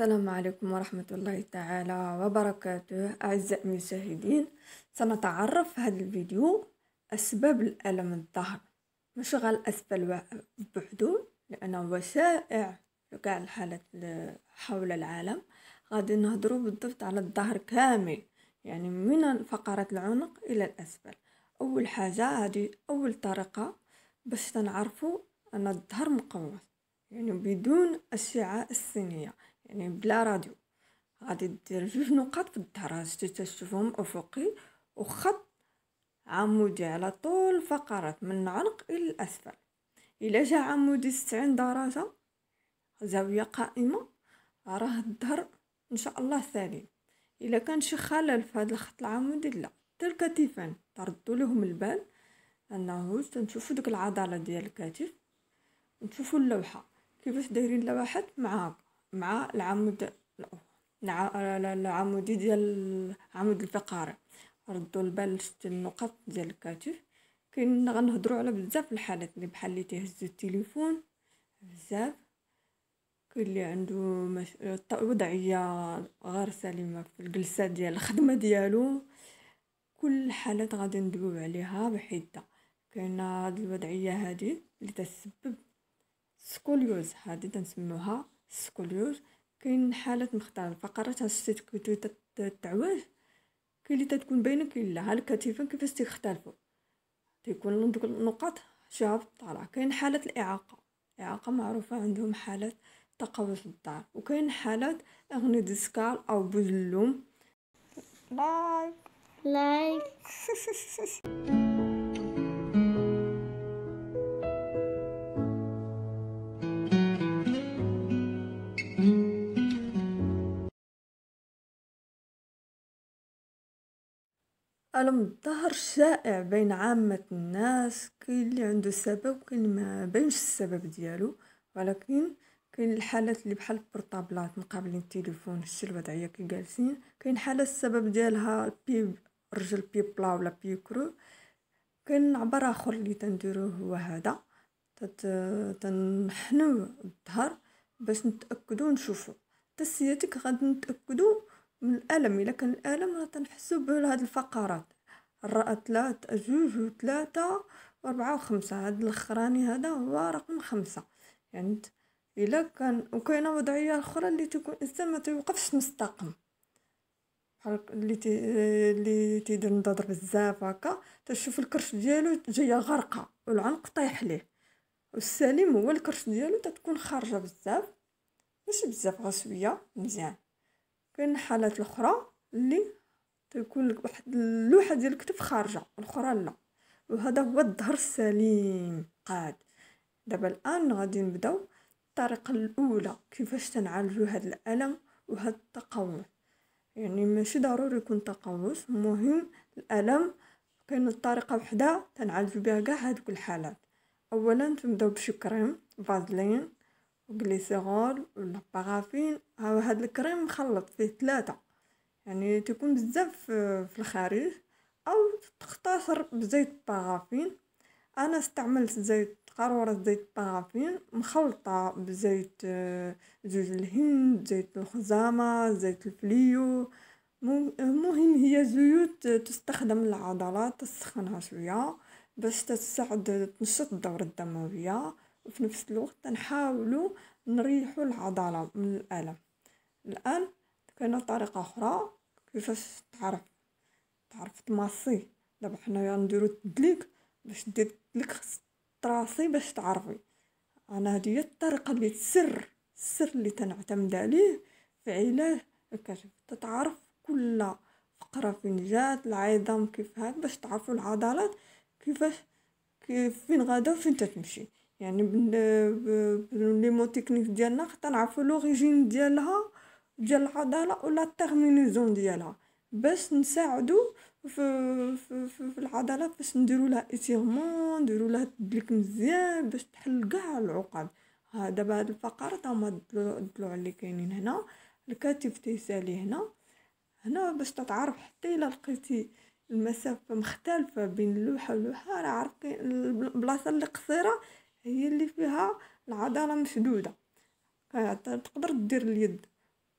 السلام عليكم ورحمة الله تعالى وبركاته أعزائي المشاهدين سنتعرف في هذا الفيديو أسباب الألم الظهر مشغل أسفل بعده لأنه وشائع في كاع الحالات حول العالم غادي نهضرو بالضبط على الظهر كامل يعني من فقرة العنق إلى الأسفل أول حاجة هذه أول طريقة باش تنعرفوا أن الظهر مقوس يعني بدون الشعاع السينية يعني بلا راديو غادي دير جوج نقط في الظهر تشوفهم أفقي وخط عمودي على طول الفقرات من العنق إلى الأسفل إلا جا عمودي ستين درجة زاوية قائمة راه الظهر إن شاء الله سليم إلا كان شي خلل في هذا الخط العمودي لا حتى الكتفان تردوا لهم البال انه تنشوفوا ديك العضله ديال الكتف نشوفوا اللوحه كيفاش دايرين لوحات معاك مع العمود العمودي ديال عمود الفقره ردوا البال شت النقط ديال الكتف كاين غنهضروا على بزاف الحالات اللي بحال اللي تهزوا التليفون بزاف كاين اللي عنده مش... وضعيه غير سليمه في الجلسه ديال الخدمه ديالو كل الحالات غادي ندويو عليها بحده كاين هاد الوضعيه هادي اللي تسبب سكوليوز هادي تنسموها سكوليوز كاين حالات مخضرة فقرات السيت كي تعواه كاين اللي تتكون باينة كاين لا الكتفين كيفاش تيختلفوا تيكون دوك النقط شعب طالع كاين حالة الإعاقة الإعاقة معروفة عندهم حالات تقوس الظهر وكاين حالات أغني ديسكال أو بوز اللوم لايك لايك ألم الظهر شائع بين عامة الناس كاين اللي عنده سبب وكاين ما بينش السبب ديالو ولكن كاين الحالات اللي بحال البورطابلات مقابلين التليفون شتي الوضعيه كي جالسين كاين حالة السبب ديالها بي رجل بي بلا ولا بي كرو كاين عبر اخر اللي تنديروه هو هذا تت... تنحنو الظهر باش نتاكدو نشوفو تسياتك غادي نتاكدو من الالم الا كان الالم راه تنحسو بهاد الفقرات الراء ثلاثة جوج وثلاثة وأربعة وخمسة هاد الأخراني هذا هو رقم خمسة يعني إلا كان وكاينة وضعية أخرى اللي تكون الإنسان ما توقفش مستقم بحال اللي تي اللي تيدير نضاضر بزاف هكا تشوف الكرش ديالو جايه غرقه والعنق طايح ليه والسليم هو الكرش ديالو تتكون خارجه بزاف ماشي بزاف شويه مزيان كاين الحالات الاخرى اللي تيكون لك واحد اللوحه ديال الكتف خارجه الاخرى لا وهذا هو الظهر السليم قاعد دابا الان غادي نبداو الطريقه الاولى كيفاش تنعالجو هاد الالم وهذا التقوس يعني ماشي ضروري يكون تقوس مهم الالم كاين طريقه وحده تنعالجو بها كاع هادوك الحالات اولا تنبداو بشي كريم فازلين وجليسيرول ولا بارافين هاد الكريم مخلط فيه ثلاثة يعني تكون بزاف في الخارج او تختصر بزيت بارافين انا استعملت زيت قارورة زيت بارافين مخلطة بزيت آه، زيت الهند زيت الخزامة زيت الفليو المهم هي زيوت تستخدم للعضلات تسخنها شوية باش تساعد تنشط الدورة الدموية وفي نفس الوقت نحاولوا نريحوا العضلة من الألم الآن كاينة طريقة أخرى كيفاش تعرف تعرف تماسي دابا حنايا نديرو التدليك باش دير التدليك خص تراسي باش تعرفي انا هادي هي الطريقه اللي السر السر اللي تنعتمد عليه في علاج الكشف تتعرف كل فقره فين جات العظام كيف هاد باش تعرفوا العضلات كيفاش كيف فين غادا وفين تتمشي يعني لي مو تكنيك ديالنا حتى نعرفو لوريجين ديالها ديال العضله ولا التيرمينيزون ديالها باش نساعدو في, في, في, العضله باش نديرو لها اتيرمون نديرو لها تدليك مزيان باش تحل كاع العقد ها دابا هاد تا هما الضلوع اللي كاينين هنا الكتف تيسالي هنا هنا باش تتعرف حتى الا لقيتي المسافه مختلفه بين اللوحه واللوحه راه عرفتي البلاصه اللي قصيره هي اللي فيها العضله مشدوده تقدر دير اليد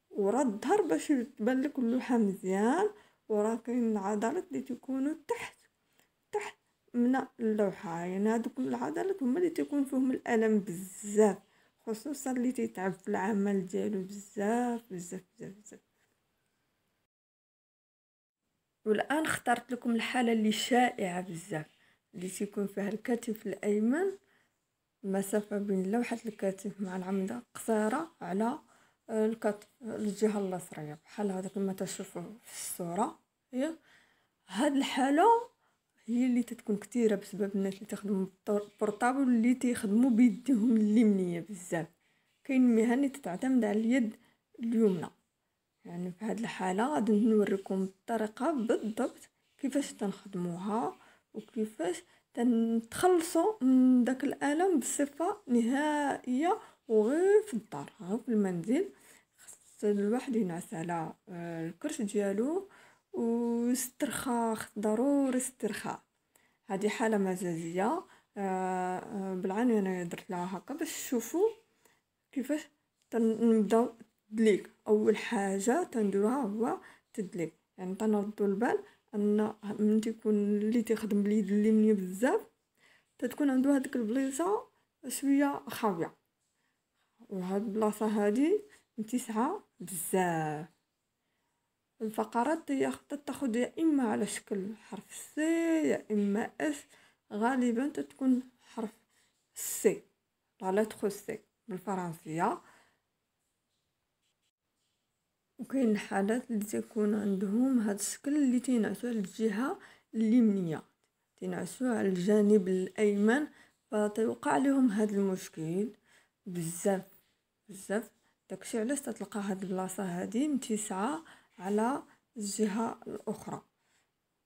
ورا الظهر باش تبان لك اللوحه مزيان وراه كاين العضلات اللي تكونوا تحت تحت من اللوحه يعني هذوك العضلات هما اللي تيكون فيهم الالم بزاف خصوصا اللي تيتعب في العمل ديالو بزاف بزاف بزاف بزاف والان اخترت لكم الحاله اللي شائعه بزاف اللي تيكون فيها الكتف الايمن المسافة بين لوحة الكتف مع العمدة قصيرة على آه، الكتف الجهة اليسرية بحال هذا كما تشوفوا في الصورة هي هاد الحالة هي اللي تتكون كثيرة بسبب الناس اللي تخدموا بورطابل اللي تيخدمو بيديهم اليمنية بزاف كاين مهن تتعتمد على اليد اليمنى يعني في هاد الحالة غادي نوريكم الطريقة بالضبط كيفاش تنخدموها وكيفاش تنتخلصو من داك الالم بصفه نهائيه وغير في الدار غير في المنزل خص الواحد ينعس على آه، الكرش ديالو واسترخاء ضروري استرخاء هذه حاله مزاجيه آه، آه، بالعاني انا درت لها هكا باش تشوفوا كيفاش تنبداو تدليك اول حاجه تنديروها هو التدليك يعني تنردو البال ان من تيكون اللي تيخدم باليد اليمنى بزاف تتكون عندو هذيك البليصة شويه خاويه وهاد البلاصه هادي متسعه بزاف الفقرات هي تاخد يا اما على شكل حرف سي يا اما اس غالبا تتكون حرف سي لا لتر سي بالفرنسيه وكاين حالات اللي تكون عندهم هاد الشكل اللي تينعسو على الجهه اليمنيه تينعسو على الجانب الايمن فتيوقع لهم هاد المشكل بزاف بزاف داكشي علاش تتلقى هاد البلاصه هادي متسعه على الجهه الاخرى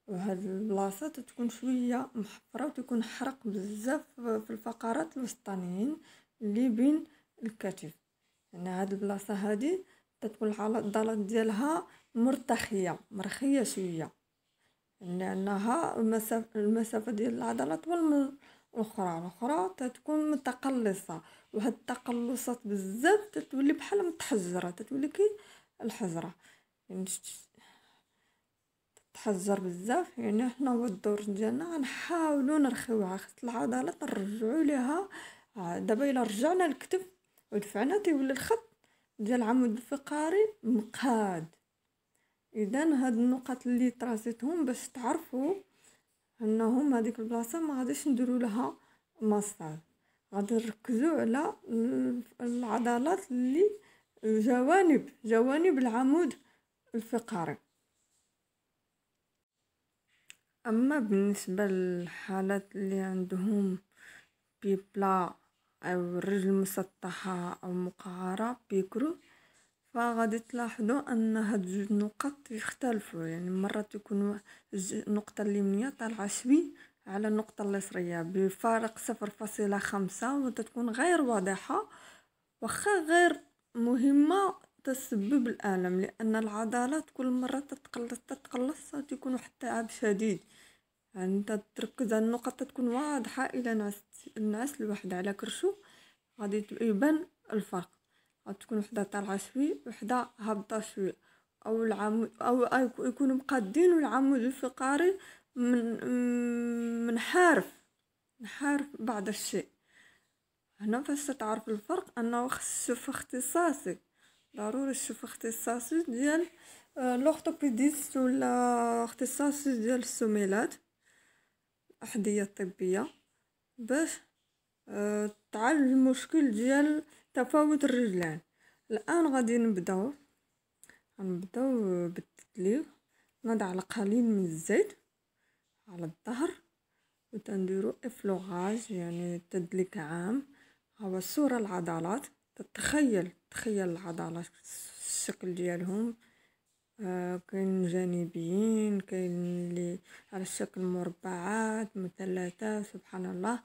وهاد البلاصه تتكون شويه محفره وتكون حرق بزاف في الفقرات الوسطانيين اللي بين الكتف يعني هاد البلاصه هادي تتولى العضلات ديالها مرتخية مرخية شوية لأنها يعني المسافة, المسافة ديال العضلات طول من الأخرى تتكون متقلصة وهاد التقلصات بزاف تتولي بحال متحجرة تتولي كي الحجرة يعني تتحجر بزاف يعني حنا هو الدور ديالنا غنحاولو نرخيوها خاص العضلات نرجعو ليها آه، دابا الا رجعنا الكتف ودفعنا تيولي الخط ديال العمود الفقري مقاد اذا هاد النقط اللي تراسيتهم باش تعرفوا انهم هذيك البلاصه ما غاديش نديروا لها مساج غادي نركزوا على العضلات اللي جوانب جوانب العمود الفقري اما بالنسبه للحالات اللي عندهم بيبلا أو الرجل المسطحه أو المقعره بيكرو فغادي تلاحظوا ان هاد جوج نقط يختلفوا يعني مرات يكون النقطه اليمنيه طالعه شوي على النقطه اليسريه بفارق صفر فاصلة خمسة وتتكون غير واضحه واخا غير مهمه تسبب الالم لان العضلات كل مره تتقلص تتقلص تكون حتى التعب شديد يعني انت تركز على النقط تكون واضحة الا نعست الناس الواحد على كرشو غادي يبان الفرق غتكون وحدة طالعة شوي وحدة هابطة شوي او العمود او يكونوا مقادين والعمود الفقري من منحارف نحارف بعض الشيء هنا فاش تعرف الفرق انه خص تشوف اختصاصي ضروري تشوف اختصاصي ديال آه، لورتوبيديست ولا اختصاصي ديال السميلات أحذية طبية باش آه، تعالج المشكل ديال تفاوت الرجلين الآن غادي نبداو غنبداو بالتدليك نضع القليل من الزيت على الظهر وتنديرو افلوغاج يعني تدليك عام هو صورة العضلات تتخيل تخيل العضلات الشكل ديالهم كاين جانبيين كاين اللي على شكل مربعات مثلثات سبحان الله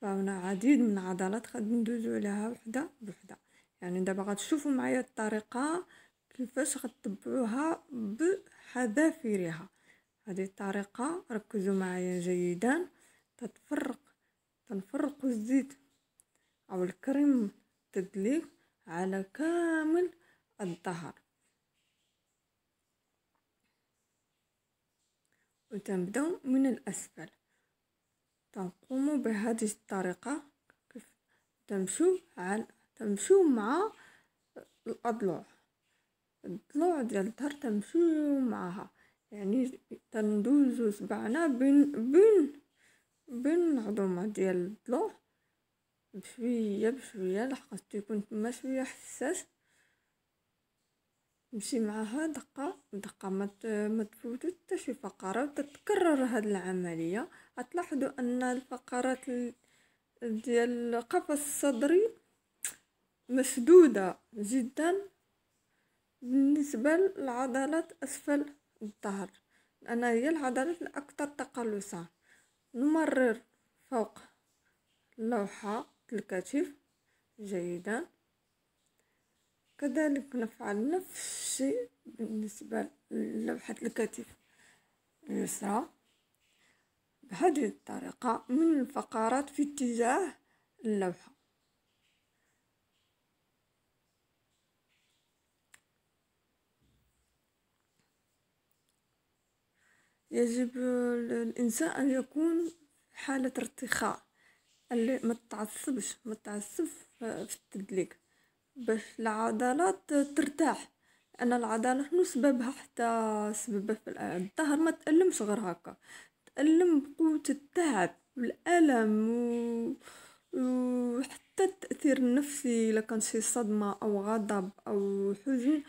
فهنا عديد من العضلات غادي ندوزو عليها وحده بوحده يعني دابا غتشوفوا معايا الطريقه كيفاش غتطبعوها بحذافيرها هذه الطريقه ركزوا معايا جيدا تتفرق تنفرقوا الزيت او الكريم تدليك على كامل الظهر وتبدأ من الأسفل تنقومو بهذه الطريقة كيف تمشو على تمشو مع الأضلع الضلوع ديال الظهر تمشيو معها يعني تندوزو سبعنا بين بين بين العظمة ديال الضلوع بشوية بشوية لحقاش تيكون تما شوية حساس نمشي معها دقة دقه ما ما تفوتو حتى شي فقرة وتتكرر هاد العملية غتلاحظوا ان الفقرات ديال القفص الصدري مسدودة جدا بالنسبة للعضلات اسفل الظهر لان هي العضلات الأكثر تقلصا نمرر فوق اللوحة الكتف جيدا كذلك نفعل نفس الشيء بالنسبة للوحة الكتف اليسرى بهذه الطريقة من الفقرات في اتجاه اللوحة يجب الإنسان أن يكون حالة ارتخاء اللي ما تعصبش ما تعصب في التدليك باش العضلات ترتاح لان العضلة شنو سببها حتى سببها في الظهر ما تألمش غير هكا تألم بقوة التعب والألم و... وحتى التأثير النفسي إلا كان شي صدمة أو غضب أو حزن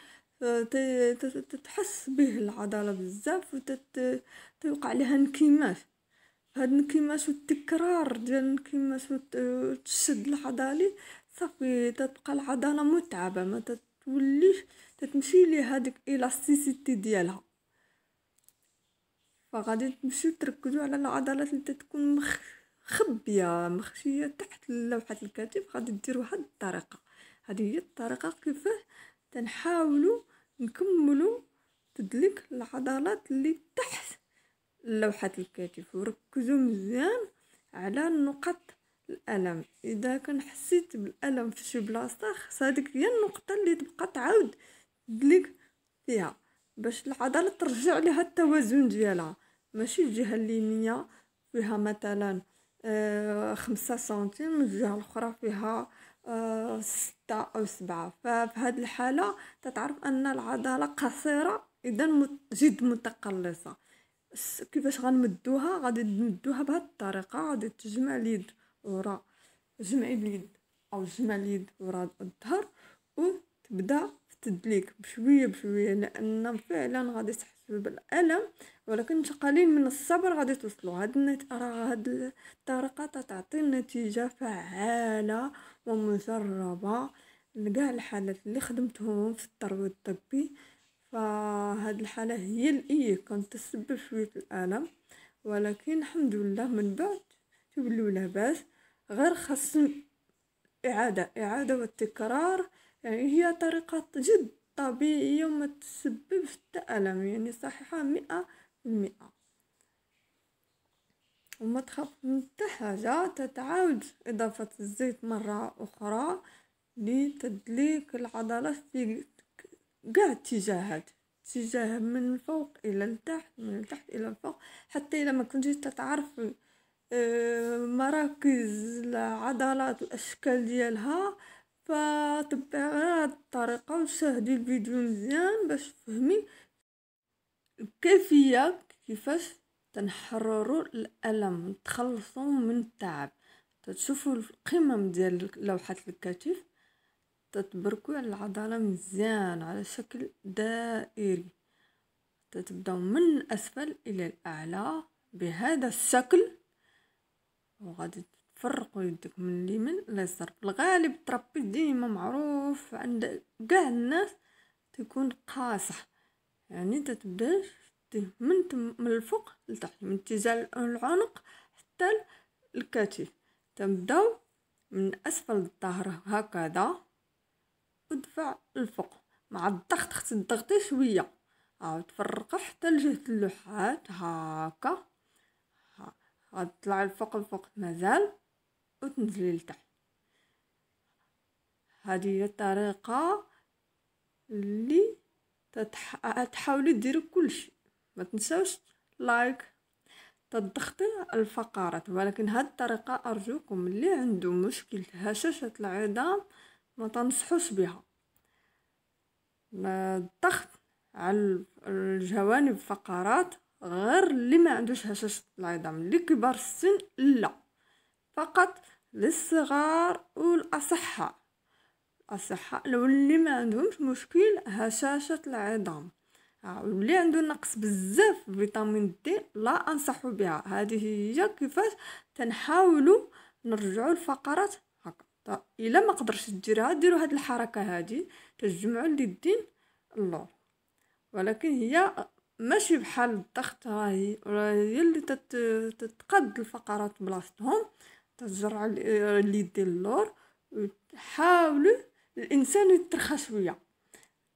تتحس به العضلة بزاف وتوقع لها انكماش هاد الانكماش والتكرار ديال الانكماش وتشد العضلات صافي تتبقى العضلة متعبة ما تتوليش تتمشي لي هذيك إلاستيسيتي ديالها فغادي تمشيو تركزوا على العضلات اللي تتكون مخ خبية مخشية تحت لوحة الكتف غادي ديروا هاد الطريقة هذه هي الطريقة كيفاه تنحاولوا نكملوا تدليك العضلات اللي تحت لوحة الكتف وركزوا مزيان على النقط الالم اذا كان حسيت بالالم في شي بلاصه خص هذيك هي النقطه اللي تبقى تعاود تدلك فيها باش العضله ترجع لها التوازن ديالها ماشي الجهه اليمنيه فيها مثلا آه خمسة سنتيم الجهه الاخرى فيها آه ستة أو سبعة ففي هذه الحالة تتعرف أن العضلة قصيرة إذا جد متقلصة كيفاش غنمدوها غادي نمدوها بهاد الطريقة غادي تجمع اليد ورا جمع اليد او جمع اليد ورا الظهر وتبدا تدليك بشويه بشويه لان فعلا غادي تحس بالالم ولكن قليل من الصبر غادي توصلوا هاد راه هاد الطريقه تعطي نتيجه فعاله ومجربه لكاع الحالات اللي خدمتهم في الترويض الطبي فهاد الحاله هي الايه كانت تسبب شويه الالم ولكن الحمد لله من بعد يوليو لاباس غير خاص إعادة إعادة والتكرار يعني هي طريقة جد طبيعية وما تسبب حتى ألم يعني صحيحة مئة المئة وما تخاف من حتى حاجة تتعاود إضافة الزيت مرة أخرى لتدليك العضلات في كاع الاتجاهات اتجاه من الفوق إلى التحت من التحت إلى الفوق حتى إذا ما كنتش تتعرف آه، مراكز العضلات والأشكال ديالها فتبعي غير هاد الطريقة وشاهدي الفيديو مزيان باش تفهمي كيفية كيفاش تنحرروا الألم تخلصوا من التعب تشوفوا القمم ديال لوحة الكتف تتبركوا على العضلة مزيان على شكل دائري تتبداو من الأسفل إلى الأعلى بهذا الشكل وغادي تفرقوا يدك من اليمين لليسار الغالب الترابيز ديما معروف عند كاع الناس تكون قاصح يعني تتبدا من تم من الفوق لتحت من اتزال العنق حتى الكتف تبداو من اسفل الظهر هكذا ودفع الفوق مع الضغط خصك تضغطي شويه عاود تفرق حتى لجهه اللوحات هاكا غتطلعي الفوق الفوق مازال وتنزلي لتحت هذه هي الطريقه اللي تحاولي ديري كلشي ما تنساوش لايك تضغطي الفقرات ولكن هاد الطريقه ارجوكم اللي عنده مشكل هشاشه العظام ما تنصحوش بها الضغط على الجوانب فقرات غير اللي ما عندوش هشاشه العظام كبار السن لا فقط للصغار والاصحاء الاصحاء لو اللي ما عندهمش مشكل هشاشه العظام آه، واللي عنده نقص بزاف فيتامين دي لا انصح بها هذه هي كيفاش تنحاولوا نرجعوا الفقرات هكا الا ما قدرش ديرها ديروا هاد الحركه هادي تجمعوا اليدين اللور ولكن هي ماشي بحال الضغط راهي هي اللي تت... تتقد الفقرات بلاصتهم تزرع اليد اللور حاولوا الانسان يترخى شويه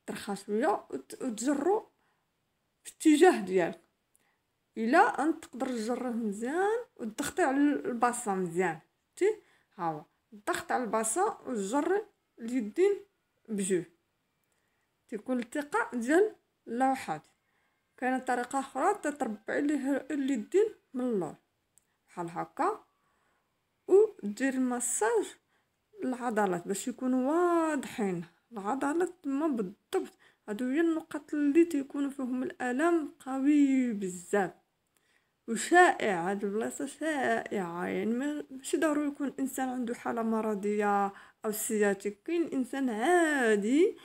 ترخى شويه وتجرو في الاتجاه ديالك الا انت تقدر تجره مزيان وتضغطي على الباصا مزيان تي ها هو الضغط على الباصا والجر اليدين بجوج تيكون الثقه ديال اللوحات كانت طريقه اخرى تتربع ليه اليدين من اللور بحال هكا ودير المساج العضلات باش يكونوا واضحين العضلات ما بالضبط هادو هي النقط اللي تيكونوا فيهم الالم قوي بزاف وشائع هاد البلاصه شائعه يعني ماشي ضروري يكون انسان عنده حاله مرضيه او سياتيك كاين انسان عادي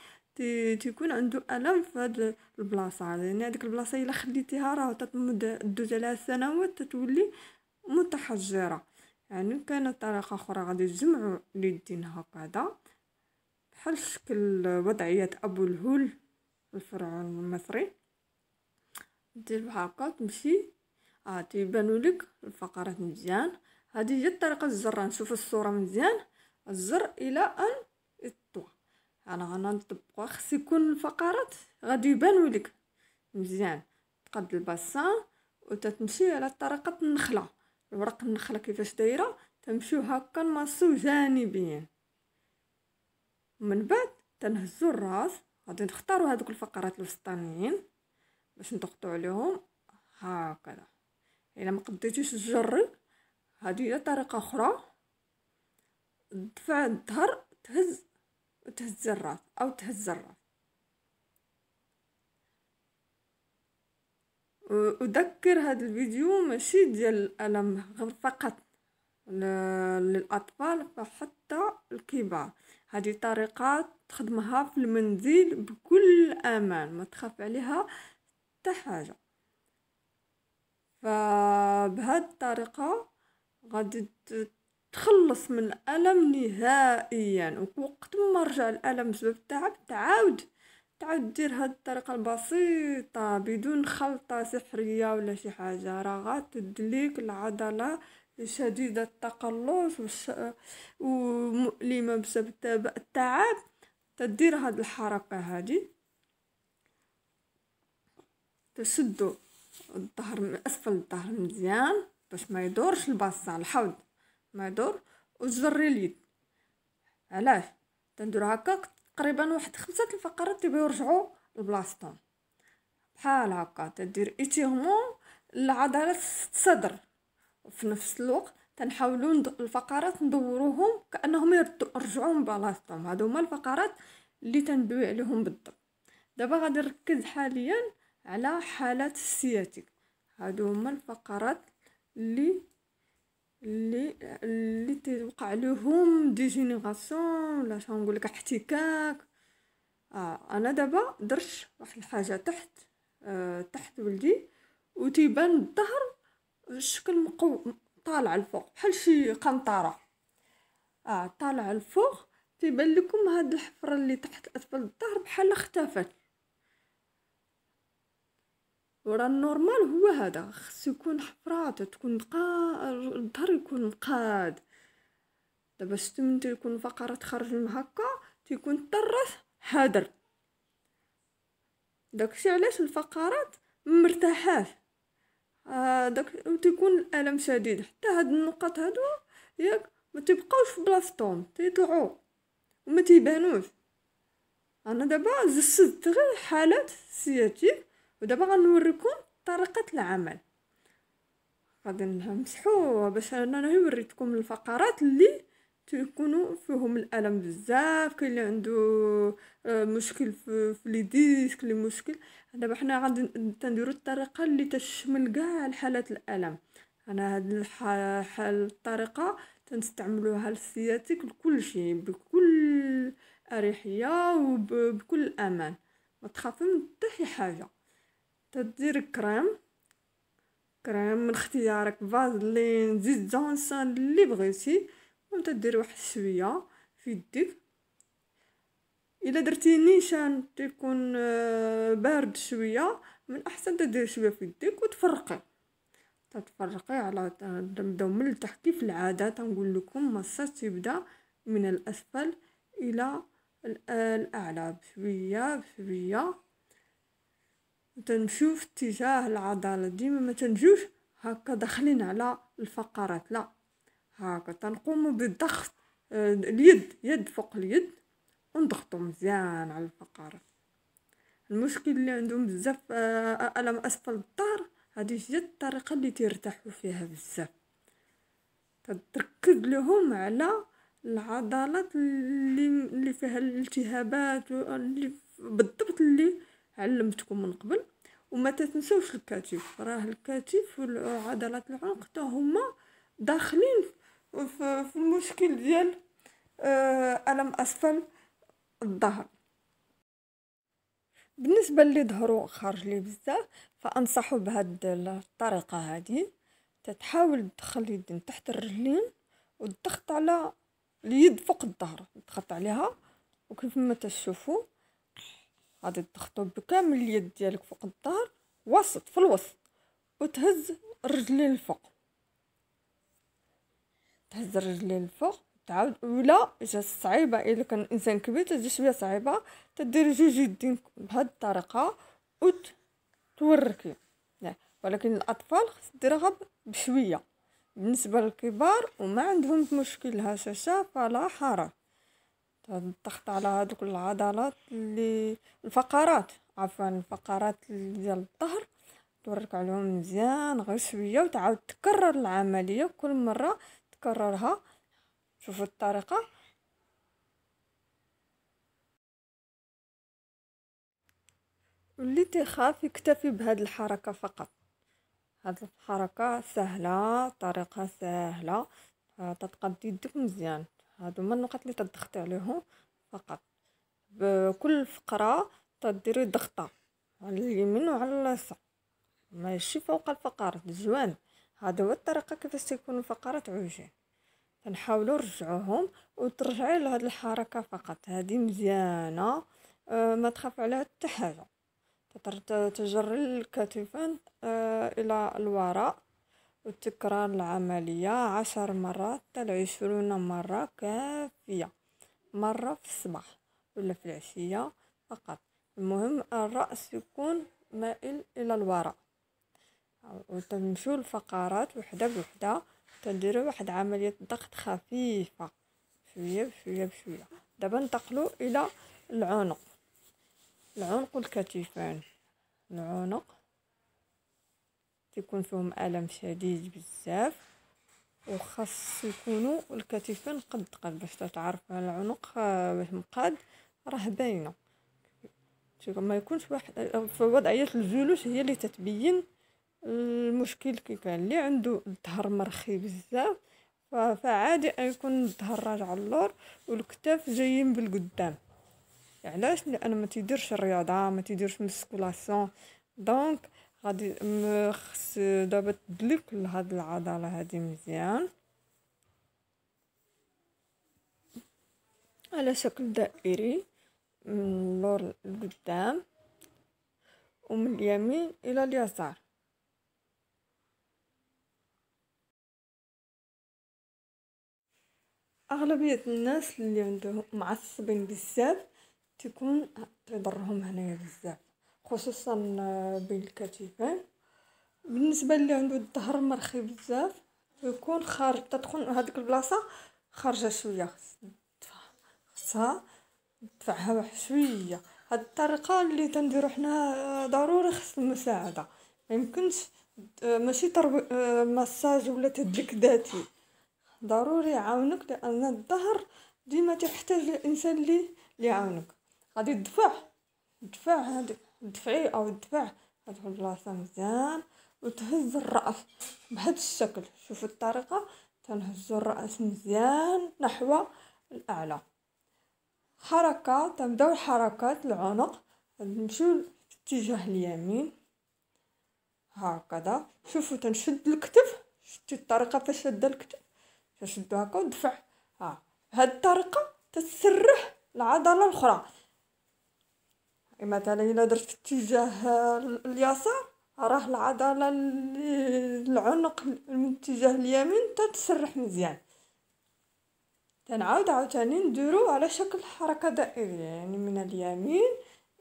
تيكون عنده الم في هاد البلاصه يعني هذيك البلاصه الا خليتيها راه تتمد دوز عليها سنوات تتولي متحجره يعني كانت طريقه اخرى غادي تجمعوا اليدين هكذا بحال شكل وضعيه ابو الهول الفرعون المصري دير هكا تمشي اه تيبانوا لك الفقرات مزيان هذه هي الطريقه الزر نشوف الصوره مزيان الزر الى ان يطوى انا غنطبقو خص يكون الفقرات غادي يبانو لك مزيان تقاد الباسان وتتمشي على طريقه النخله الورق النخله كيفاش دايره تمشيو هكا نمصو جانبيا من بعد تنهزو الراس غادي نختارو هذوك الفقرات الوسطانيين باش نضغطو عليهم هكذا الا ما قديتيش تجري هذه هي طريقه اخرى دفع الظهر تهز الراس أو تهز الراس أذكر هذا الفيديو ماشي ديال الألم غير فقط للأطفال فحتى الكبار هذه طريقة تخدمها في المنزل بكل أمان ما تخاف عليها حتى حاجة فبهذه الطريقة غادي تخلص من الالم نهائيا وقت ما رجع الالم بسبب التعب تعاود تعاود دير هاد الطريقه البسيطه بدون خلطه سحريه ولا شي حاجه راه غتدليك العضله شديده التقلص ومؤلمه بسبب التعب تدير هاد الحركه هادي تشدو الظهر من اسفل الظهر مزيان باش ما يدورش الباصه الحوض ما وجر اليد علاه تندير هكا تقريبا واحد خمسة الفقرات تيبغيو يرجعوا لبلاصتهم بحال هكا تدير اتيهمو العضلات الصدر وفي نفس الوقت تنحاولو الفقرات ندوروهم كانهم يرجعوا من بلاصتهم هادو هما الفقرات اللي تندوي عليهم بالضبط دابا غادي نركز حاليا على حالات السياتيك هادو هما الفقرات اللي اللي اللي تيوقع لهم دي جينيراسيون ولا شنو لك احتكاك آه انا دابا درت واحد الحاجه تحت آه تحت ولدي وتيبان الظهر شكل مقو طالع الفوق بحال شي قنطره اه طالع الفوق تيبان لكم هاد الحفره اللي تحت اسفل الظهر بحال اختفت وراه النورمال هو هذا خصو يكون حفرات تكون قا الظهر يكون قاد دابا شتو من تيكون فقرة تخرج من هكا تيكون الطرف حاضر داكشي علاش الفقرات مرتاحات آه داك تيكون الالم شديد حتى هاد النقط هادو ياك ما تبقاوش في بلاصتهم تيطلعوا وما تيبانوش انا دابا زدت غير حالات سياتيك ودابا غنوريكم طريقه العمل غادي نمسحو باش انا نوريتكم الفقرات اللي تكونوا فيهم الالم بزاف كاين اللي عنده آه، مشكل في لي ديسك لي مشكل دابا حنا غادي تنديروا الطريقه اللي تشمل كاع حالات الالم انا هاد الحال الطريقه تنستعملوها للسياتيك لكل شيء بكل اريحيه وبكل امان ما تخافي من حتى شي حاجه تدير كريم كريم من اختيارك فازلين زيت جونسون اللي بغيتي وانت تدير واحد شويه في يديك الا درتي نيشان تيكون آه، بارد شويه من احسن تدير شويه في يديك وتفرقي تتفرقي على نبداو من التحت كيف العاده تنقول لكم مساج تبدا من الاسفل الى الاعلى بشويه بشويه تنشوف في اتجاه العضله ديما ما تنجوش هكا داخلين على الفقرات لا هكا تنقومو بالضغط آه، اليد يد فوق اليد ونضغطو مزيان على الفقرات المشكل اللي عندهم بزاف آه، آه، الم اسفل الظهر هادي هي الطريقه اللي تيرتاحو فيها بزاف تركز لهم على العضلات اللي اللي فيها الالتهابات اللي بالضبط اللي علمتكم من قبل وما تنسوش الكتف راه الكتف وعضلات العنق حتى هما داخلين في المشكل ديال آه، الم اسفل الظهر بالنسبه اللي ظهرو خارج لي بزاف فانصحو بهاد الطريقه هادي تتحاول تدخل يد تحت الرجلين وتضغط على اليد فوق الظهر تضغط عليها وكيف ما تشوفوا غادي تخطو بكامل اليد ديالك فوق الظهر وسط في الوسط وتهز الرجلين الفوق تهز الرجلين الفوق تعاود ولا جا صعيبه الا كان الانسان كبير تجي شويه صعيبه تديري جوج يدين بهاد الطريقه وتوركي ولكن الاطفال خص ديرها بشويه بالنسبه للكبار وما عندهم مشكل هشاشه فلا حرج الضغط على هذوك العضلات اللي الفقرات عفوا الفقرات ديال الظهر تورك عليهم مزيان غير شويه وتعاود تكرر العمليه كل مره تكررها شوفوا الطريقه واللي تخاف يكتفي بهاد الحركه فقط هاد الحركه سهله طريقه سهله تتقضي يدك مزيان هادو هما النقط اللي تضغطي عليهم فقط بكل فقرة تديري ضغطة على اليمين وعلى اليسار ماشي فوق الفقرات زوين هذا هو الطريقة كيفاش تكون فقرات عوجين تنحاولوا نرجعوهم وترجعي لهاد الحركة فقط هذه مزيانة أه ما تخاف عليها حتى حاجة تجري الكتفين أه الى الوراء وتكرار العملية عشر مرات تل عشرون مرة كافية مرة في الصباح ولا في العشية فقط المهم الرأس يكون مائل إلى الوراء وتمشوا الفقرات وحدة بوحدة تديروا واحد عملية ضغط خفيفة شوية بشوية بشوية دابا ننتقلوا إلى العنق العنق والكتفان العنق تيكون فيهم ألم شديد بزاف وخاص يكونوا الكتفين قد قد باش تتعرف العنق آه، باش مقاد راه باينه ما يكونش واحد في وضعيه الجلوس هي اللي تتبين المشكل كي كان اللي عنده الظهر مرخي بزاف فعادي يكون الظهر راجع اللور والكتاف جايين بالقدام علاش لان ما تيديرش الرياضه ما تيديرش مسكولاسيون دونك غادي خص دابا تدلي كل هاد العضله هادي مزيان على شكل دائري من اللور لقدام ومن اليمين الى اليسار اغلبيه الناس اللي عندهم معصبين بزاف تكون تضرهم هنايا بزاف خصوصا بين الكتفين بالنسبه اللي عنده الظهر مرخي بزاف يكون خارج تدخل هذيك البلاصه خارجه شويه خص خاصها تدفعها واحد شويه هاد الطريقه اللي تنديرو حنا ضروري خص المساعده ما يمكنش ماشي تروي مساج ولا تدليك ذاتي ضروري يعاونك لان الظهر ديما تحتاج الانسان اللي يعاونك غادي تدفع تدفع هذيك دفعي او دفع هاد البلاصه مزيان وتهز الراس بهذا الشكل شوفوا الطريقه تنهزوا الراس مزيان نحو الاعلى حركه تنبداو حركات العنق نمشيو اتجاه اليمين هكذا شوفوا تنشد الكتف شتي الطريقه فاش شد الكتف تنشدو هكا ودفع ها بهاد الطريقه تسرح العضله الاخرى مثلا الا درت في اتجاه اليسار راه العضله العنق من اتجاه اليمين تتسرح مزيان تنعاود عاوتاني نديرو على شكل حركه دائريه يعني من اليمين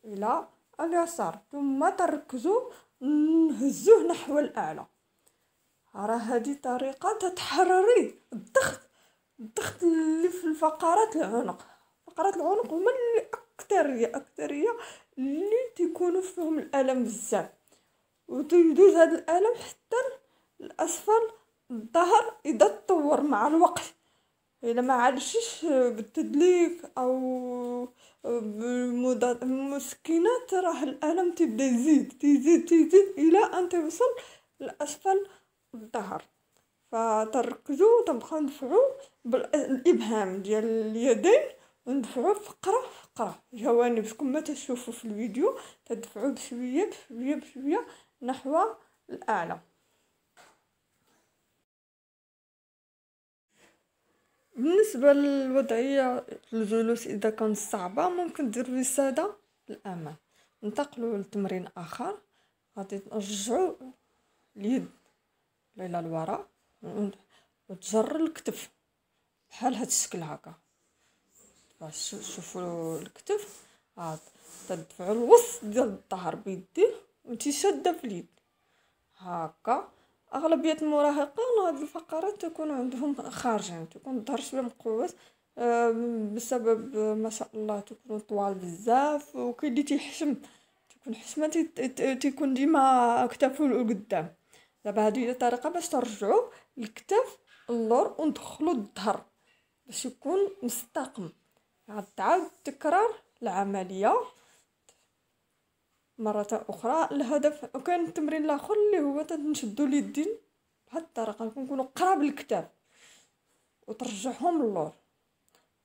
الى اليسار ثم تركزوا نهزوه نحو الاعلى راه هذه طريقه تتحرري الضغط الضغط اللي في الفقرات العنق فقرات العنق هما اللي اكثريه اكثريه اللي تيكونوا فيهم الالم بزاف وتيدوز هذا الالم حتى الاسفل الظهر اذا تطور مع الوقت الا ما عالجش بالتدليك او المسكنات راه الالم تبدا يزيد تزيد تزيد الى ان توصل لاسفل الظهر فتركزوا تبقاو نفعوا بالابهام ديال اليدين وندفعو فقرة فقرة جوانب كما ما تشوفوا في الفيديو تدفعو بشوية بشوية بشوية نحو الأعلى بالنسبة للوضعية الجلوس إذا كانت صعبة ممكن ديرو وساده للأمام ننتقلوا لتمرين آخر غادي نرجعو اليد إلى الوراء وتجر الكتف بحال هاد الشكل هكا شوفوا الكتف عاد تدفعوا الوسط ديال الظهر بيديه وانتي شاده في اليد هكا اغلبيه المراهقين هاد الفقرات تكون عندهم خارجين تكون الظهر شويه مقوس بسبب ما شاء الله تكون طوال بزاف وكيدي تيحشم تكون حشمه تيكون ديما كتافو لقدام دابا هادي هي الطريقه باش ترجعو الكتاف اللور وندخلو الظهر باش يكون مستقم غتعاود تكرر العملية مرة أخرى الهدف وكان التمرين الآخر اللي هو تنشدو اليدين بهاد الطريقة نكونو قراب الكتاب وترجعهم اللور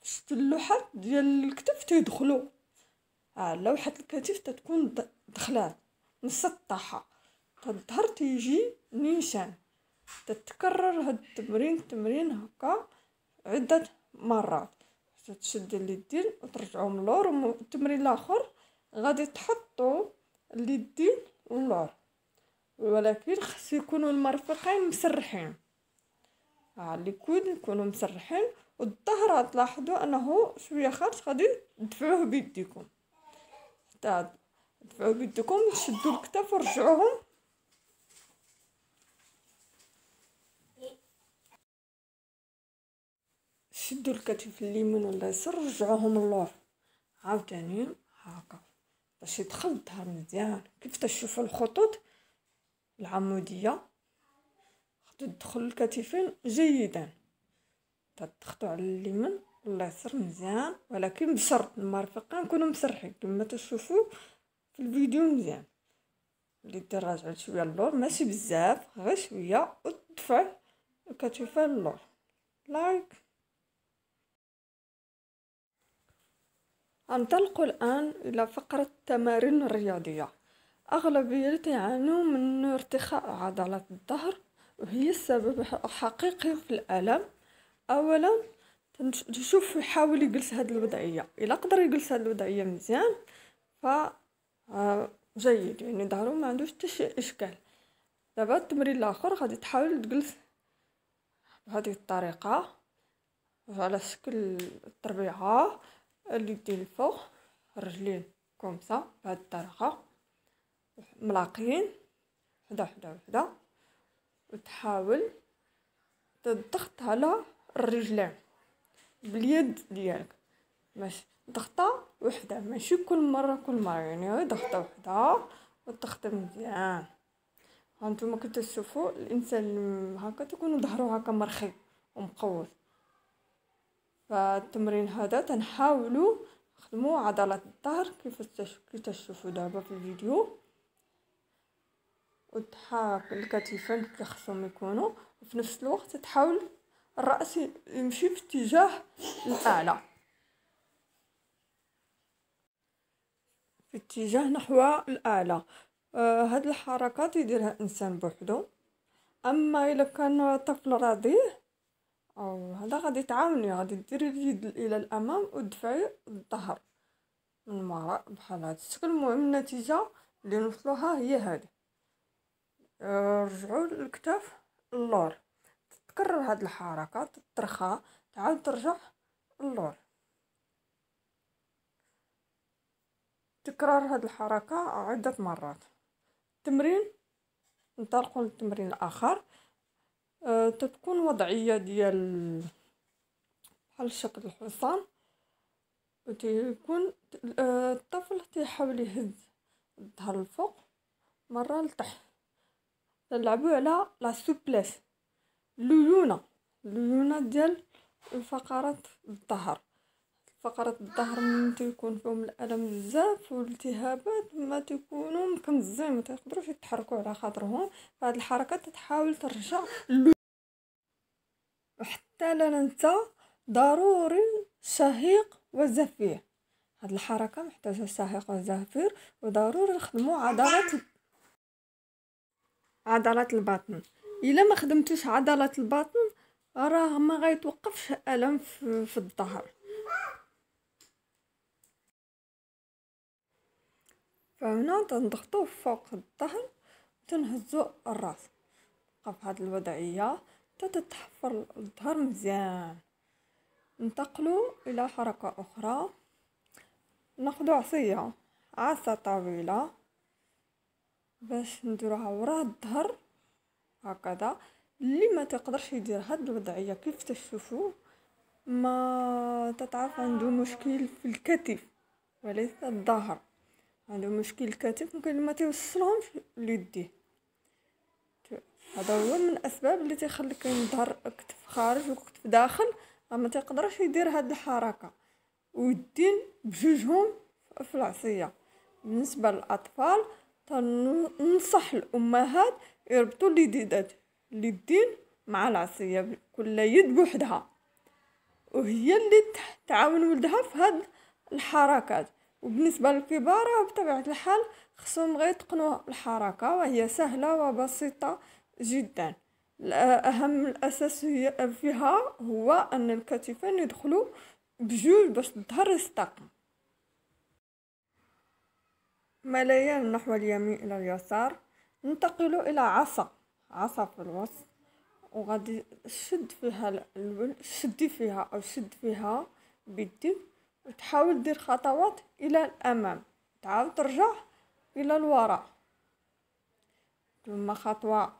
شفت اللوحات ديال الكتف تيدخلو آه لوحة الكتف تتكون دخلات مسطحة الظهر تيجي نيشان تتكرر هاد التمرين التمرين هكا عدة مرات حتى تشد اليدين وترجعوهم لور والتمرين الاخر غادي تحطوا اليدين واللور ولكن خص يكونوا المرفقين مسرحين ها آه، الكود يكونوا مسرحين والظهر تلاحظوا انه شويه خارج غادي تدفعوه بيديكم حتى تدفعوا بيديكم تشدوا الكتف ورجعوهم شدوا الكتف اليمين ولا اليسار رجعوهم للور عاوتاني هاكا باش يدخل الظهر مزيان كيف تشوفوا الخطوط العموديه تدخل الكتفين جيدا تضغطوا على اليمين واليسار مزيان ولكن بشرط المرفقه نكونوا مسرحين كما تشوفوا في الفيديو مزيان اللي تراجع شويه اللور ماشي بزاف غير شويه وتدفع الكتفين اللور لايك انطلق الآن إلى فقرة التمارين الرياضية أغلبية يعانون من ارتخاء عضلات الظهر وهي السبب الحقيقي في الألم أولا تشوف يحاول يجلس هاد الوضعية إلا قدر يجلس هاد الوضعية مزيان ف آه، جيد يعني ظهرو ما عندوش حتى شي إشكال دابا التمرين الآخر غادي تحاول تجلس بهذه الطريقة على شكل التربيعه اللي دي الفوق الرجلين كومسا بهاد الطريقه ملاقين حدا حدا حدا وتحاول تضغط على الرجلين باليد ديالك ماشي ضغطة وحدة ماشي كل مرة كل مرة يعني ضغطة وحدة وضغطة مزيان هانتوما كنتو تشوفو الانسان هاكا تكون ظهرو هاكا مرخي ومقوس فالتمرين هذا تنحاولوا نخدموا عضلات الظهر كيف تشوفوا دابا في الفيديو والضحاك الكتفين كيخصهم يكونوا وفي نفس الوقت تحاول الراس يمشي في اتجاه الاعلى في اتجاه نحو الاعلى آه هاد الحركه يديرها الانسان بوحدو اما الا كان طفل رضيع أو هذا غادي تعاوني غادي ديري اليد الى الامام ودفعي الظهر من المراء بحال هذا الشكل المهم النتيجه اللي نوصلوها هي هذه آه، رجعوا الكتف اللور تكرر هاد الحركه تترخى تعاود ترجع اللور تكرار هاد الحركه عده مرات التمرين ننطلقوا للتمرين الاخر تتكون أه، وضعية ديال بحال شكل الحصان وتيكون أه، الطفل تيحاول يهز الظهر الفوق مرة لتحت تلعبو على لا سوبليس ليونة ليونة ديال فقرات الظهر فقرات الظهر من تيكون فيهم الالم بزاف والالتهابات ما تيكونوا مكمزين ما تيقدروش يتحركوا على خاطرهم فهاد الحركه تحاول ترجع وحتى لا ننسى ضروري شهيق وزفير هاد الحركه محتاجه شهيق وزفير وضروري نخدمو عضلات عضلات البطن الا ما خدمتوش عضلات البطن راه ما غيتوقفش الالم في الظهر فهنا تنضغطوه فوق الظهر تنهزو الراس نبقى في هاد الوضعيه تتحفر الظهر مزيان ننتقلو الى حركه اخرى ناخدو عصيه عصا طويله باش نديروها ورا الظهر هكذا اللي ما تقدرش يدير هاد الوضعيه كيف تشوفو ما تتعرف عنده مشكل في الكتف وليس الظهر عنده مشكل الكتف ممكن ما توصلهمش ليديه هذا هو من الاسباب اللي تيخليك الظهر كتف خارج وكتف داخل ما تيقدرش يدير هاد الحركه ويدين بجوجهم في العصيه بالنسبه للاطفال تنصح الامهات يربطوا اليديدات اليدين مع العصيه كل يد بوحدها وهي اللي تعاون ولدها في هاد الحركات وبالنسبة للكبار بطبيعة الحال خصهم غير يتقنوا الحركة وهي سهلة وبسيطة جدا اهم الأساس فيها هو أن الكتفين يدخلوا بجوج باش الظهر يستقم ملايين نحو اليمين إلى اليسار ننتقل إلى عصا عصا في الوسط وغادي شد فيها الول شدي فيها أو شد فيها بيديك وتحاول دير خطوات الى الامام تعاود ترجع الى الوراء ثم خطوه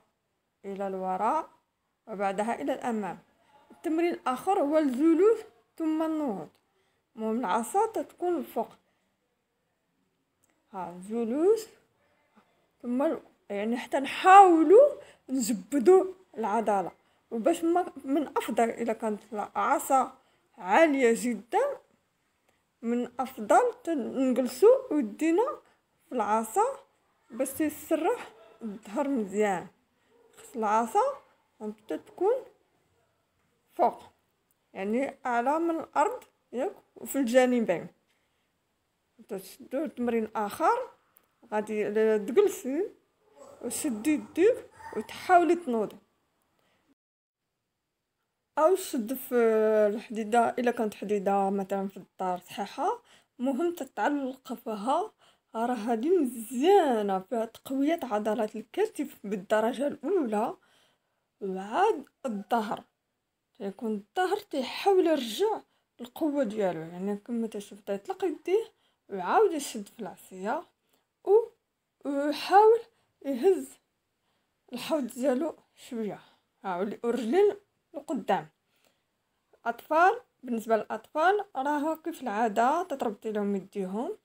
الى الوراء وبعدها الى الامام التمرين الاخر هو الجلوس ثم النهوض المهم العصا تكون الفوق ها الجلوس ثم يعني حتى نحاولوا نجبدوا العضله وباش من افضل اذا كانت العصا عاليه جدا من افضل نجلسو ودينا في العصا باش تيسرح الظهر مزيان خص العصا امتى تكون فوق يعني اعلى من الارض ياك وفي الجانبين تشدو تمرين اخر غادي تجلسي وشدي يديك وتحاولي تنوضي او شد في الحديده الا كانت حديده مثلا في الدار صحيحه مهم تتعلق فيها راه هادي مزيانه فيها تقويه عضلات الكتف بالدرجه الاولى وعاد الظهر تيكون الظهر تيحاول يرجع القوه ديالو يعني كما تشوف تيطلق يديه وعاود يشد في العصيه و يحاول يهز الحوض ديالو شويه هاو الرجلين القدام اطفال بالنسبه للاطفال راه كيف العاده تتربطي لهم يديهم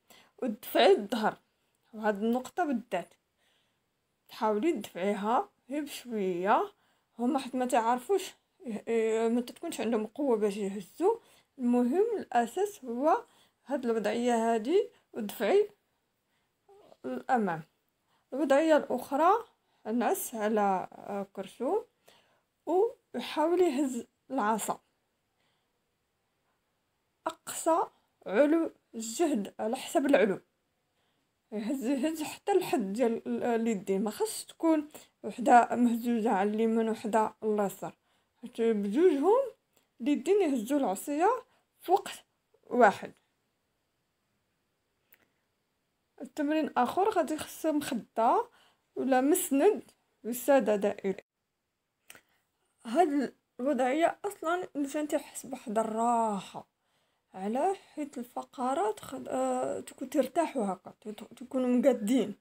وتدفعي الظهر وهاد النقطه بالذات تحاولي تدفعيها غير بشويه هما حيت ما تعرفوش آه، ما تكونش عندهم قوه باش يهزوا المهم الاساس هو هاد الوضعيه هادي ودفعي الامام الوضعيه الاخرى نعس على كرشوم و يحاول يهز العصا أقصى علو الجهد على حسب العلو يهز يهز حتى الحد ديال اليدين ما خصش تكون وحده مهزوزه على اليمين وحده اليسار حيت بجوجهم اليدين يهزو العصيه في وقت واحد التمرين اخر غادي يخص مخده ولا مسند وساده دائري هاد الوضعية أصلا مشان تحس بواحد الراحة على حيت الفقرات تخد... أه... تكون ترتاحوا هكا تكونوا مقادين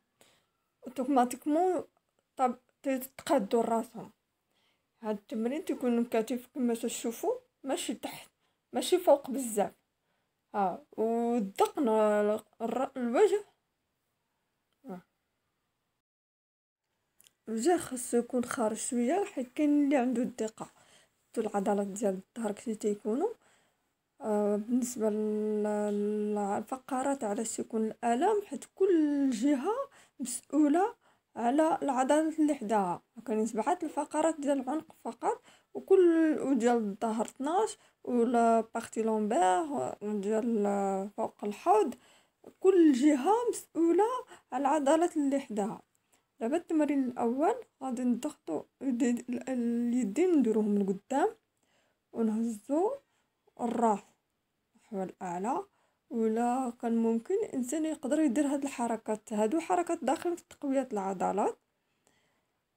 اوتوماتيكمون طب تتقادوا راسهم هاد التمرين تيكون كتف كما تشوفوا ماشي تحت ماشي فوق بزاف ها آه. والدقن الوجه الوجه خاصو يكون خارج شويه حيت كاين اللي عنده الدقه تو العضلات ديال الظهر كي تيكونوا آه بالنسبه للفقرات علاش يكون الالم حيت كل جهه مسؤوله على العضلات اللي حداها كاين سبعه الفقرات ديال العنق فقط وكل وديال الظهر 12 ولا بارتي لومبير ديال فوق الحوض كل جهه مسؤوله على العضلات اللي حداها بعد التمرين الأول غادي نضغطو اليدين نديروهم لقدام ونهزوا الراس نحو الأعلى ولا كان ممكن الإنسان يقدر يدير هاد الحركات هادو حركات داخل في تقوية العضلات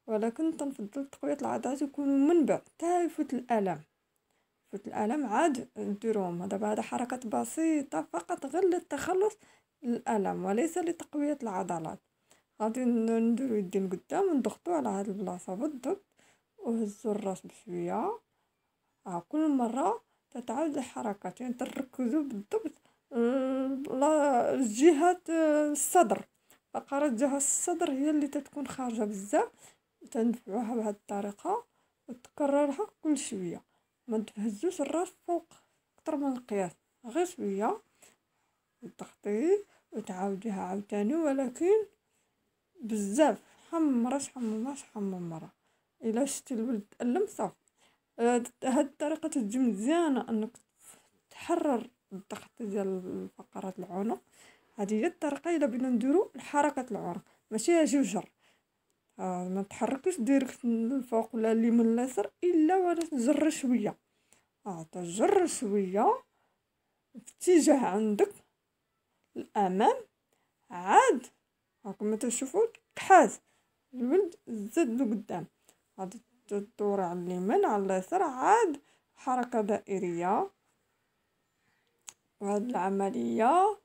ولكن تنفضل تقوية العضلات يكون من بعد حتى يفوت الألم يفوت الألم عاد نديروهم دابا هذا حركات بسيطة فقط غير للتخلص الألم وليس لتقوية العضلات غادي نديرو يدي لقدام ونضغطو على هاد البلاصه بالضبط وهزو الراس بشويه ها كل مره تتعاود الحركات يعني تركزو بالضبط آه، لا جهه الصدر فقرات جهه الصدر هي اللي تتكون خارجه بزاف تنفعوها بهاد الطريقه وتكررها كل شويه ما تهزوش الراس فوق اكثر من القياس غير شويه تضغطيه وتعاوديها عاوتاني ولكن بزاف شحال مرة شحال مرة شحال مرة الا شتي الولد تالم صافي هاد الطريقه تجي مزيانه انك تحرر الضغط ديال فقرات العنق هذه هي الطريقه الا بغينا نديرو حركه العنق ماشي اجي وجر آه ما تحركش ديريكت للفوق ولا اللي من اليسار الا وانا تجر شويه اه تجر شويه في اتجاه عندك الامام عاد راكم تشوفوا كحاز الولد زاد له قدام غادي تدور على اليمين على اليسار عاد حركه دائريه وهاد العمليه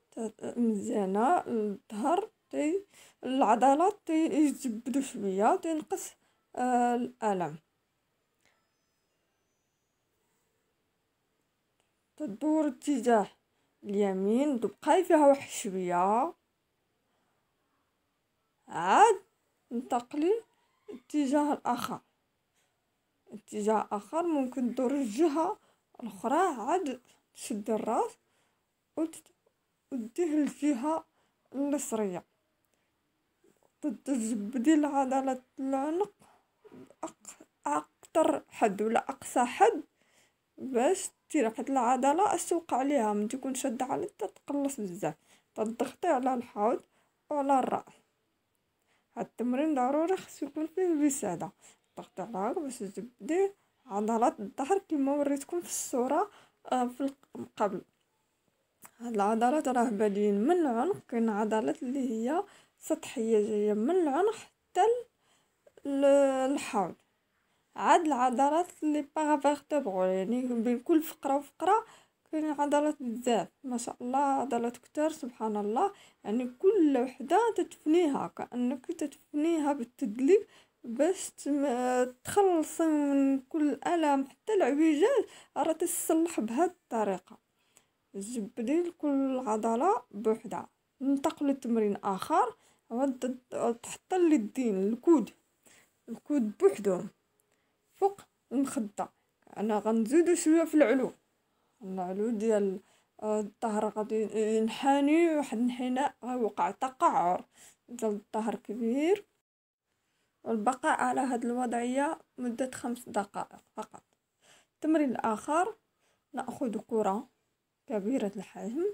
مزيانه الظهر تي العضلات يجبدوا شويه تنقص آه، الالم تدور اتجاه اليمين تبقاي فيها واحد شويه عاد انتقلي اتجاه الآخر اتجاه آخر ممكن دور الجهة الأخرى عاد تشد الراس وتديه الجهة اليسرية ضد العضلة العنق أكتر حد ولا أقصى حد باش دير واحد العضلة السوق عليها من تكون شادة على تتقلص بزاف تضغطي على الحوض وعلى الرأس هاد التمرين ضروري خصو يكون فيه الوسادة الضغط على العقل باش تبدي عضلات الظهر كما وريتكم في الصورة آه في قبل هاد العضلات راه بادين من العنق كاين عضلات اللي هي سطحية جاية من العنق حتى الحوض عاد العضلات اللي باغافيغتبغول يعني بين كل فقرة وفقرة كاين يعني عضلات بزاف ما شاء الله عضلات كتار سبحان الله يعني كل وحده تتفنيها كانك تتفنيها بالتدليك باش تخلصي من كل الالم حتى العويجات راه تصلح بهاد الطريقه جبدي لكل عضله بوحدها ننتقل لتمرين اخر تحط اليدين الكود الكود بوحدهم فوق المخده انا غنزيدو شويه في العلو العلو ديال آه، الظهر غادي ينحني واحد الانحناء غيوقع تقعر ديال الظهر كبير والبقاء على هاد الوضعية مدة خمس دقائق فقط التمرين الآخر نأخذ كرة كبيرة الحجم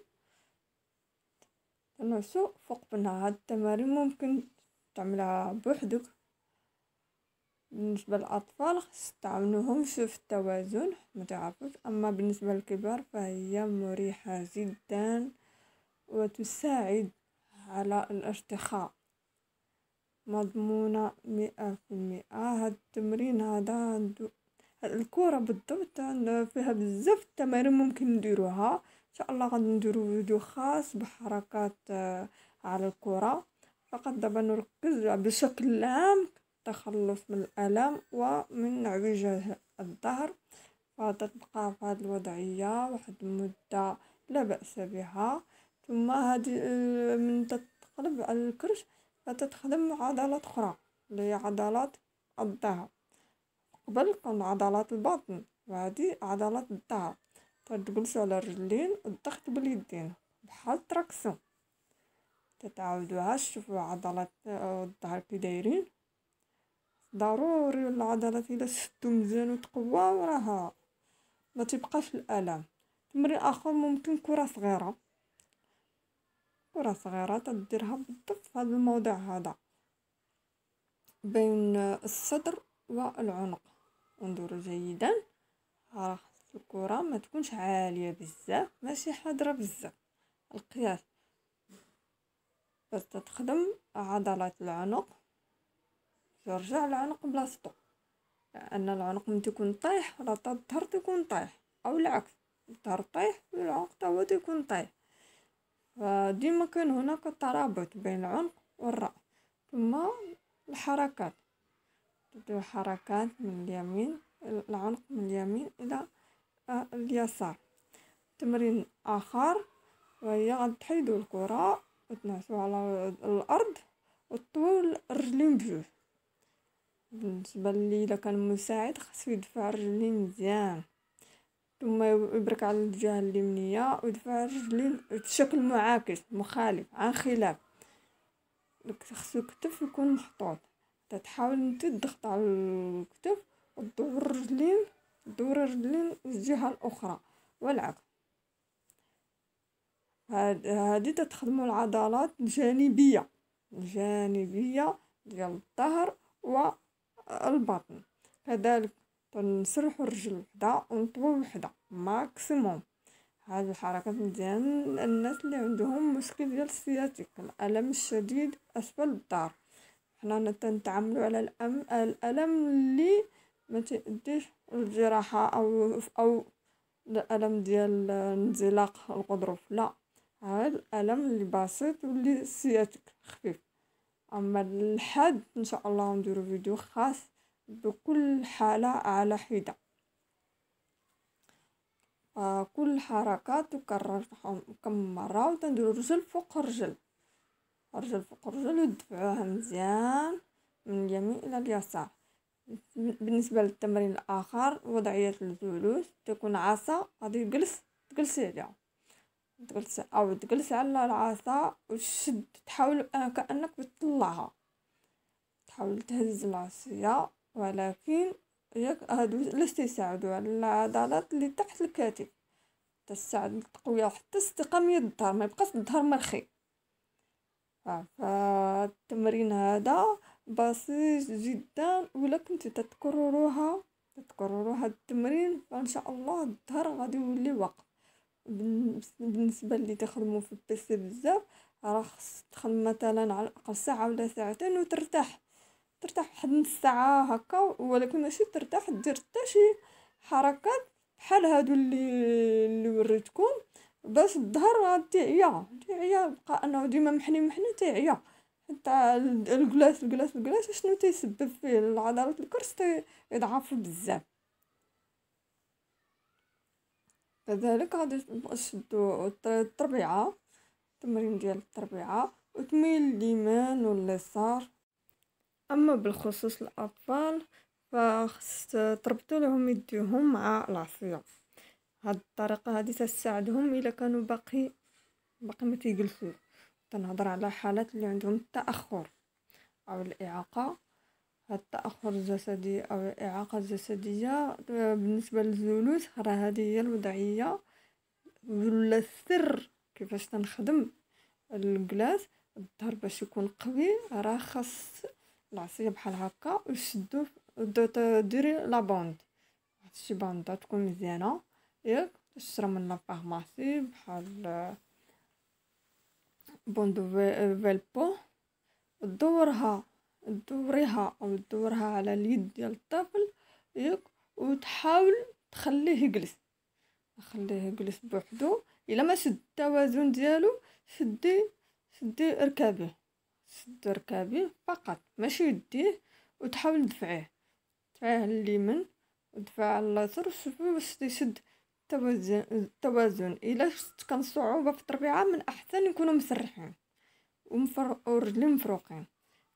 تنعسو فوق بنا هاد التمارين ممكن تعملها بوحدك بالنسبة للأطفال خص تعاونوهم شوف التوازن حيت أما بالنسبة للكبار فهي مريحة جدا وتساعد على الإرتخاء مضمونة مئة في المئة هاد التمرين هذا عندو هاد الكورة بالضبط فيها بزاف التمارين ممكن نديروها إن شاء الله غادي نديرو فيديو خاص بحركات آه، على الكرة فقط دابا نركز بشكل عام. التخلص من الألم ومن عوجة الظهر فتبقى في هذه الوضعية واحد المدة لا بأس بها ثم هذه من تتقلب على الكرش فتتخدم عضلات أخرى اللي هي عضلات الظهر قبل كان عضلات البطن وهذه عضلات الظهر تجلسوا على الرجلين الضغط باليدين بحال تراكسون تتعاودوها تشوفوا عضلات الظهر كي دايرين ضروري العضلات الا شدو مزيان وتقوى راها ما تبقاش الالم تمرين اخر ممكن كره صغيره كره صغيره تديرها بالضبط في هذا الموضع هذا بين الصدر والعنق انظروا جيدا راه الكره ما تكونش عاليه بزاف ماشي حاضره بزاف القياس باش تخدم عضلات العنق يرجع العنق بلاصتو لأن العنق من تيكون طايح راه تا الظهر تيكون طايح أو العكس الظهر طايح والعنق تا هو تيكون طايح فديما كان هناك ترابط بين العنق والرأس ثم الحركات تبدو حركات من اليمين العنق من اليمين إلى اليسار تمرين آخر وهي تحيدوا الكرة وتنعسوا على الأرض وتطول الرجلين بجوج بالنسبة لي الا كان مساعد خاصو يدفع رجلين مزيان ثم يبرك على الجهة اليمنية ويدفع رجلين بشكل معاكس مخالف عن خلاف خاصو الكتف يكون محطوط تحاول نتي تضغط على الكتف وتدور رجلين دور رجلين للجهة الأخرى والعكس هادي تتخدمو العضلات الجانبية الجانبية ديال الظهر و البطن كذلك تنسرح الرجل وحدة ونطوي وحدة ماكسيموم هاد الحركات مزيان الناس اللي عندهم مشكل ديال السياتيك الالم الشديد اسفل الدار حنا تنتعاملو على الأم الالم اللي ما الجراحه او او الالم ديال انزلاق الغضروف لا هاد الالم اللي بسيط واللي سياتيك خفيف أما الحد إن شاء الله نديرو فيديو خاص بكل حالة على حدة آه، كل حركة تكرر كم مرة وتنديرو رجل فوق رجل رجل فوق رجل ودفعوها مزيان من اليمين إلى اليسار بالنسبة للتمرين الآخر وضعية الجلوس تكون عصا غادي تجلس تجلسي عليها تجلس او تجلس على العصا وتشد تحاول آه، كانك بتطلعها تحاول تهز العصية ولكن ياك هادو لست يساعدوا على العضلات اللي تحت الكتف تساعد التقوية حتى استقامية الظهر ما يبقاش الظهر مرخي آه، فالتمرين هذا بسيط جدا ولكن كنتو تتكرروها تتكرروها التمرين فان شاء الله الظهر غادي يولي واقف بالنسبة اللي تخدموا في البيسي بزاف راه خص تخدم مثلا على الأقل ساعة ولا ساعتين وترتاح ترتاح واحد نص ساعة هكا ولكن ماشي ترتاح دير حتى شي حركات بحال هادو اللي اللي وريتكم باش الظهر تيعيا تيعيا بقى انه ديما محني محني تيعيا حتى الجلاس الجلاس الجلاس شنو تيسبب فيه العضلات الكرس تيضعفوا بزاف كذلك غادي تشدو التربيعة تمرين ديال التربيعة وتميل اليمين واليسار اما بالخصوص الاطفال فخص تربطو لهم يديهم مع العصية هاد الطريقه هادي تساعدهم الا كانوا باقي باقي ما تيجلسوش تنهضر على حالات اللي عندهم التاخر او الاعاقه التأخر الجسدي أو الإعاقة الجسدية آه، بالنسبة للزولوس راه هذه هي الوضعية ولا السر كيفاش تنخدم الكلاس الظهر باش يكون قوي راه خاص العصية بحال هكا وشدو ديري لابوند هادشي شي تكون مزيانة ياك تشرا من لافارماسي بحال آه، بوندو فيلبو آه، دورها دوريها أو دورها على اليد ديال الطفل ياك وتحاول تخليه يجلس خليه يجلس بوحدو الا ما شد التوازن ديالو شدي شدي ركابيه شد ركابيه فقط ماشي يديه وتحاول دفعيه دفعيه اليمين ودفع على اليسار شوفي واش يشد التوازن التوازن الا شفت كان صعوبه في التربيعه من احسن يكونوا مسرحين ومفر... ورجلين مفروقين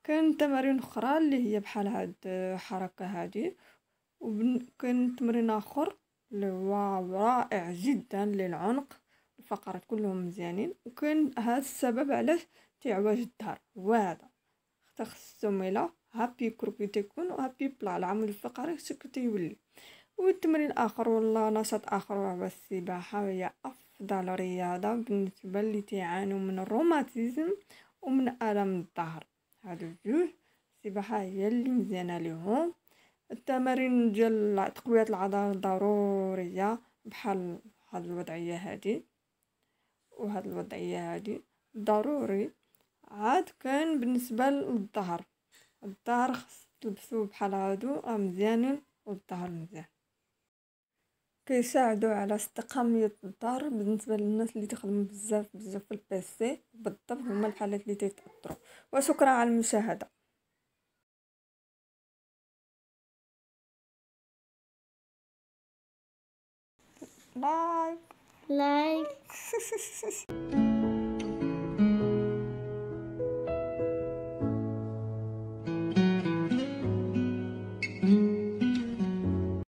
كاين تمارين اخرى اللي هي بحال هاد الحركه هادي وكاين تمرين اخر اللي هو رائع جدا للعنق الفقرات كلهم مزيانين وكاين هذا السبب علاش تيعوج الظهر هو هذا حتى خصو ميلا هابي كروبي تيكون وهابي بلا العمود الفقري شكل تيولي والتمرين اخر ولا نشاط اخر وهو السباحه هي افضل رياضه بالنسبه اللي تيعانوا من الروماتيزم ومن الم الظهر هادو جوج السباحة هي اللي مزيانة ليهم التمارين ديال تقوية العضل ضرورية بحال هاد الوضعية هادي وهاد الوضعية هادي ضروري عاد كان بالنسبة للظهر الظهر خص تلبسو بحال هادو راه مزيانين والظهر مزيان كيساعدو على استقامية الدار بالنسبة للناس اللي تخدم بزاف بزاف في البيسي بالضبط هما الحالات اللي تيتأثروا وشكرا على المشاهدة لايك لايك